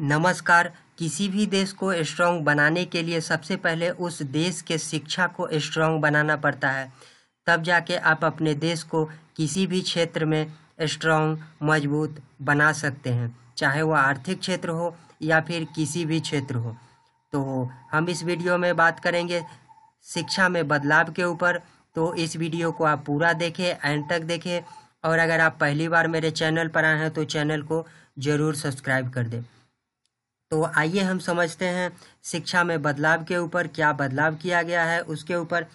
नमस्कार किसी भी देश को स्ट्रांग बनाने के लिए सबसे पहले उस देश के शिक्षा को स्ट्रांग बनाना पड़ता है तब जाके आप अपने देश को किसी भी क्षेत्र में स्ट्रांग मजबूत बना सकते हैं चाहे वह आर्थिक क्षेत्र हो या फिर किसी भी क्षेत्र हो तो हम इस वीडियो में बात करेंगे शिक्षा में बदलाव के ऊपर तो इस वीडियो को आप पूरा देखें एंड तक देखें और अगर आप पहली बार मेरे चैनल पर आए हैं तो चैनल को ज़रूर सब्सक्राइब कर दें तो आइए हम समझते हैं शिक्षा में बदलाव के ऊपर क्या बदलाव किया गया है उसके ऊपर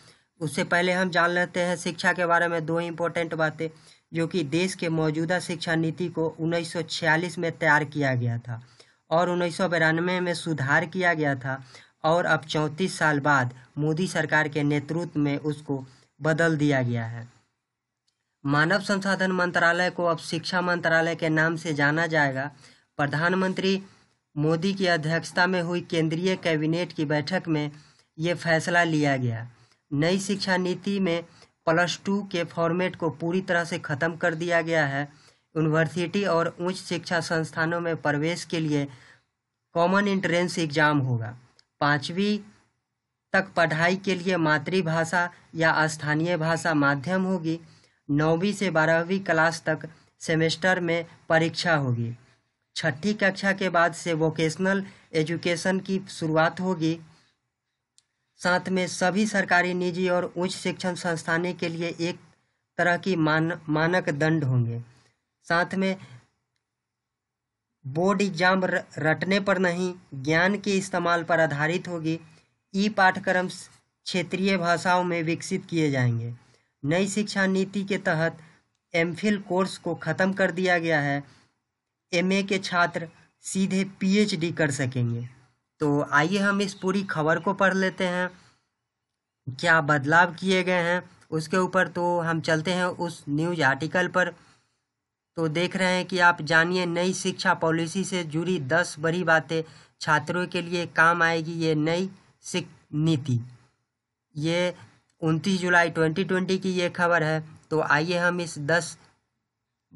उससे पहले हम जान लेते हैं शिक्षा के बारे में दो इम्पोर्टेंट बातें जो कि देश के मौजूदा शिक्षा नीति को 1946 में तैयार किया गया था और उन्नीस में सुधार किया गया था और अब चौंतीस साल बाद मोदी सरकार के नेतृत्व में उसको बदल दिया गया है मानव संसाधन मंत्रालय को अब शिक्षा मंत्रालय के नाम से जाना जाएगा प्रधानमंत्री मोदी की अध्यक्षता में हुई केंद्रीय कैबिनेट की बैठक में ये फैसला लिया गया नई शिक्षा नीति में प्लस टू के फॉर्मेट को पूरी तरह से ख़त्म कर दिया गया है यूनिवर्सिटी और उच्च शिक्षा संस्थानों में प्रवेश के लिए कॉमन इंट्रेंस एग्जाम होगा पाँचवीं तक पढ़ाई के लिए मातृभाषा या स्थानीय भाषा माध्यम होगी नौवीं से बारहवीं क्लास तक सेमेस्टर में परीक्षा होगी छठी कक्षा के बाद से वोकेशनल एजुकेशन की शुरुआत होगी साथ में सभी सरकारी निजी और उच्च शिक्षण संस्थानों के लिए एक तरह की मान मानक दंड होंगे साथ में बोर्ड एग्जाम रटने पर नहीं ज्ञान के इस्तेमाल पर आधारित होगी ई पाठ्यक्रम क्षेत्रीय भाषाओं में विकसित किए जाएंगे नई शिक्षा नीति के तहत एमफिल कोर्स को ख़त्म कर दिया गया है एमए के छात्र सीधे पीएचडी कर सकेंगे तो आइए हम इस पूरी खबर को पढ़ लेते हैं क्या बदलाव किए गए हैं उसके ऊपर तो हम चलते हैं उस न्यूज आर्टिकल पर तो देख रहे हैं कि आप जानिए नई शिक्षा पॉलिसी से जुड़ी दस बड़ी बातें छात्रों के लिए काम आएगी ये नई शिक्ष नीति ये उनतीस जुलाई ट्वेंटी ट्वेंटी की ये खबर है तो आइए हम इस दस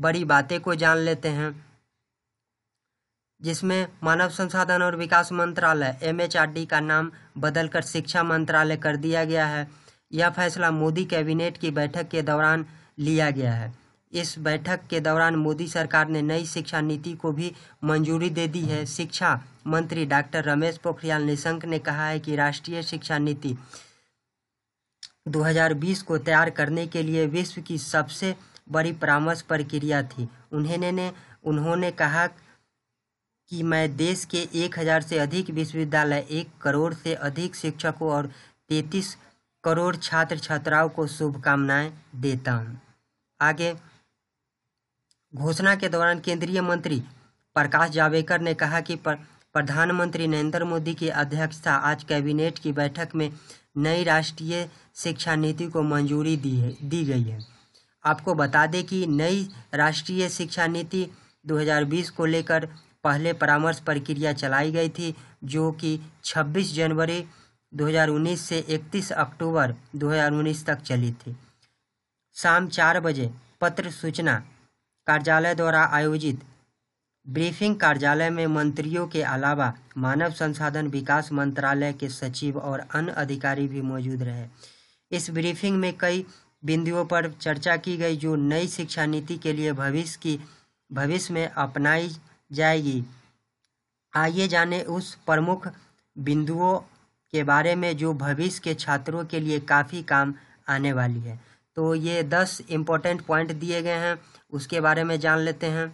बड़ी बातें को जान लेते हैं जिसमें मानव संसाधन और विकास मंत्रालय एम का नाम बदलकर शिक्षा मंत्रालय कर दिया गया है यह फैसला मोदी कैबिनेट की बैठक के दौरान लिया गया है इस बैठक के दौरान मोदी सरकार ने नई शिक्षा नीति को भी मंजूरी दे दी है शिक्षा मंत्री डॉक्टर रमेश पोखरियाल निशंक ने कहा है कि राष्ट्रीय शिक्षा नीति 2020 को तैयार करने के लिए विश्व की सबसे बड़ी परामर्श प्रक्रिया थी उन्होंने उन्होंने कहा कि मैं देश के एक हज़ार से अधिक विश्वविद्यालय एक करोड़ से अधिक शिक्षकों और तैंतीस करोड़ छात्र छात्राओं को शुभकामनाएं देता हूं आगे घोषणा के दौरान केंद्रीय मंत्री प्रकाश जावड़ेकर ने कहा कि प्रधानमंत्री नरेंद्र मोदी की अध्यक्षता आज कैबिनेट की बैठक में नई राष्ट्रीय शिक्षा नीति को मंजूरी दी है दी गई है आपको बता दें कि नई राष्ट्रीय शिक्षा नीति 2020 को लेकर पहले परामर्श प्रक्रिया चलाई गई थी जो कि 26 जनवरी 2019 से 31 अक्टूबर 2019 तक चली थी शाम चार बजे पत्र सूचना कार्यालय द्वारा आयोजित ब्रीफिंग कार्यालय में मंत्रियों के अलावा मानव संसाधन विकास मंत्रालय के सचिव और अन्य अधिकारी भी मौजूद रहे इस ब्रीफिंग में कई बिंदुओं पर चर्चा की गई जो नई शिक्षा नीति के लिए भविष्य की भविष्य में अपनाई जाएगी आइए जाने उस प्रमुख बिंदुओं के बारे में जो भविष्य के छात्रों के लिए काफ़ी काम आने वाली है तो ये दस इम्पोर्टेंट पॉइंट दिए गए हैं उसके बारे में जान लेते हैं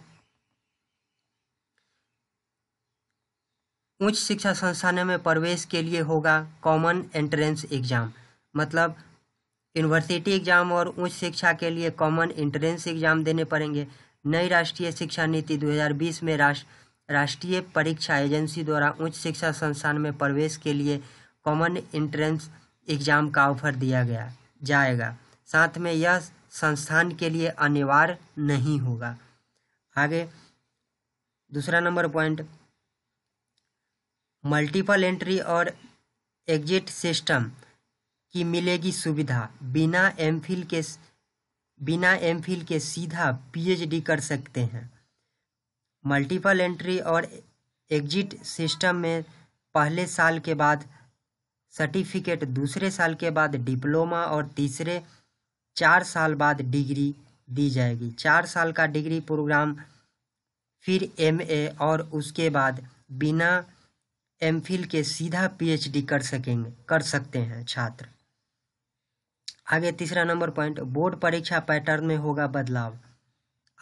उच्च शिक्षा संस्थानों में प्रवेश के लिए होगा कॉमन एंट्रेंस एग्ज़ाम मतलब यूनिवर्सिटी एग्ज़ाम और उच्च शिक्षा के लिए कॉमन एंट्रेंस एग्ज़ाम देने पड़ेंगे नई राष्ट्रीय शिक्षा नीति 2020 में राष्ट्रीय परीक्षा एजेंसी द्वारा उच्च शिक्षा संस्थान में प्रवेश के लिए कॉमन एंट्रेंस एग्जाम का ऑफर दिया गया जाएगा साथ में यह संस्थान के लिए अनिवार्य नहीं होगा आगे दूसरा नंबर पॉइंट मल्टीपल एंट्री और एग्जिट सिस्टम की मिलेगी सुविधा बिना एमफिल के बिना एम के सीधा पीएचडी कर सकते हैं मल्टीपल एंट्री और एग्जिट सिस्टम में पहले साल के बाद सर्टिफिकेट दूसरे साल के बाद डिप्लोमा और तीसरे चार साल बाद डिग्री दी जाएगी चार साल का डिग्री प्रोग्राम फिर एमए और उसके बाद बिना एमफिल के सीधा पीएचडी कर सकेंगे कर सकते हैं छात्र आगे तीसरा नंबर पॉइंट बोर्ड परीक्षा पैटर्न में होगा बदलाव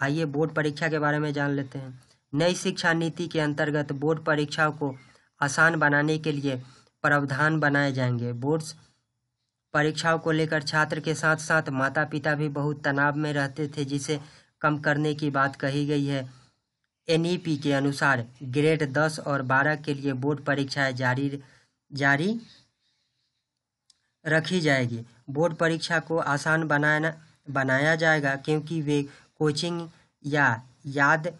आइए बोर्ड परीक्षा के बारे में जान लेते हैं नई शिक्षा नीति के अंतर्गत बोर्ड परीक्षाओं को आसान बनाने के लिए प्रावधान बनाए जाएंगे बोर्ड्स परीक्षाओं को लेकर छात्र के साथ साथ माता पिता भी बहुत तनाव में रहते थे जिसे कम करने की बात कही गई है एन के अनुसार ग्रेड दस और बारह के लिए बोर्ड परीक्षाएं जारी जारी रखी जाएगी बोर्ड परीक्षा को आसान बनाना बनाया जाएगा क्योंकि वे कोचिंग या याद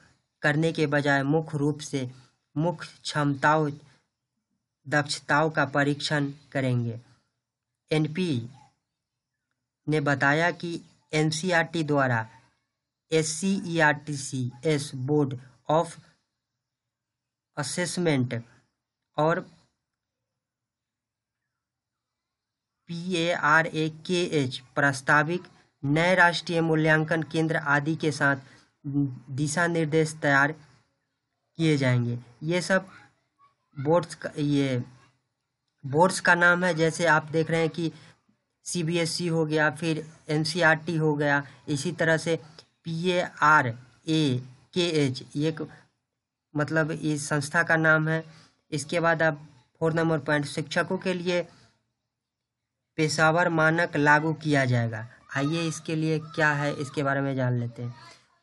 करने के बजाय मुख्य रूप से मुख्य क्षमताओं दक्षताओं का परीक्षण करेंगे एनपी ने बताया कि एनसीईआरटी द्वारा S C S board of assessment और P A R A K H प्रस्ताविक नए राष्ट्रीय मूल्यांकन केंद्र आदि के साथ दिशा निर्देश तैयार किए जाएंगे ये सब बोर्ड्स का ये बोर्ड्स का नाम है जैसे आप देख रहे हैं कि सी बी एस ई हो गया फिर एन सी आर टी हो गया इसी तरह से P A R A K H ये मतलब इस संस्था का नाम है इसके बाद आप फोर नंबर पॉइंट शिक्षकों के लिए पेशावर मानक लागू किया जाएगा आइए इसके लिए क्या है इसके बारे में जान लेते हैं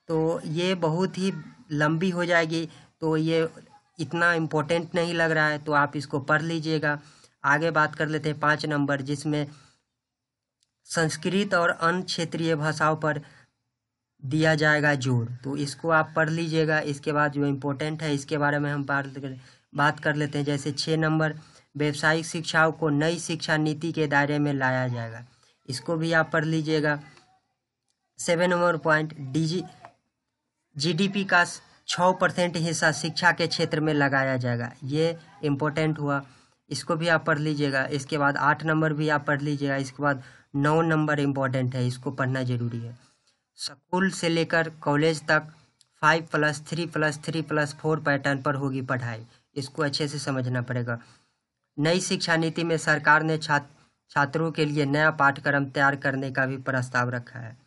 तो ये बहुत ही लंबी हो जाएगी तो ये इतना इम्पोर्टेंट नहीं लग रहा है तो आप इसको पढ़ लीजिएगा आगे बात कर लेते हैं पाँच नंबर जिसमें संस्कृत और अन्य क्षेत्रीय भाषाओं पर दिया जाएगा जोर तो इसको आप पढ़ लीजिएगा इसके बाद जो इम्पोर्टेंट है इसके बारे में हम बात कर लेते हैं जैसे छः नंबर व्यावसायिक शिक्षाओं को नई शिक्षा नीति के दायरे में लाया जाएगा इसको भी आप पढ़ लीजिएगा सेवन नंबर पॉइंट डीजी जीडीपी का छः परसेंट हिस्सा शिक्षा के क्षेत्र में लगाया जाएगा ये इम्पोर्टेंट हुआ इसको भी आप पढ़ लीजिएगा इसके बाद आठ नंबर भी आप पढ़ लीजिएगा इसके बाद नौ नंबर इम्पोर्टेंट है इसको पढ़ना जरूरी है स्कूल से लेकर कॉलेज तक five plus three plus three plus four pattern पर होगी पढ़ाई इसको अच्छे से समझना पड़ेगा नई शिक्षा नीति में सरकार ने छात्र छात्रों के लिए नया पाठ्यक्रम तैयार करने का भी प्रस्ताव रखा है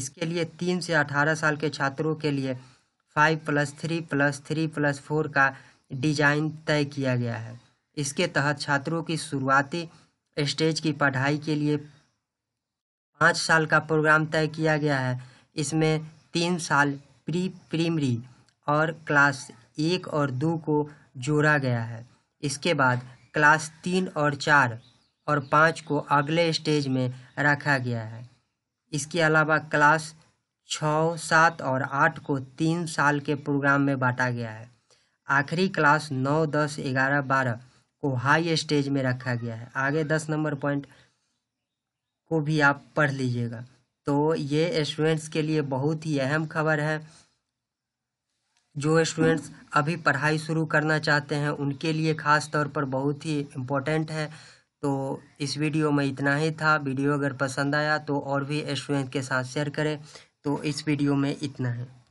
इसके लिए तीन से अठारह साल के छात्रों के लिए five plus three plus three plus four का डिजाइन तय किया गया है इसके तहत छात्रों की शुरुआती स्टेज की पढ़ाई के लिए पाँच साल का प्रोग्राम तय किया गया है इसमें तीन साल प्री प्राइमरी और क्लास एक और दो को जोड़ा गया है इसके बाद क्लास तीन और चार और पाँच को अगले स्टेज में रखा गया है इसके अलावा क्लास छः सात और आठ को तीन साल के प्रोग्राम में बांटा गया है आखिरी क्लास नौ दस ग्यारह बारह को हाई स्टेज में रखा गया है आगे दस नंबर पॉइंट को भी आप पढ़ लीजिएगा तो ये स्टूडेंट्स के लिए बहुत ही अहम खबर है जो स्टूडेंट्स अभी पढ़ाई शुरू करना चाहते हैं उनके लिए ख़ास तौर पर बहुत ही इम्पोर्टेंट है तो इस वीडियो में इतना ही था वीडियो अगर पसंद आया तो और भी स्टूडेंट के साथ शेयर करें तो इस वीडियो में इतना है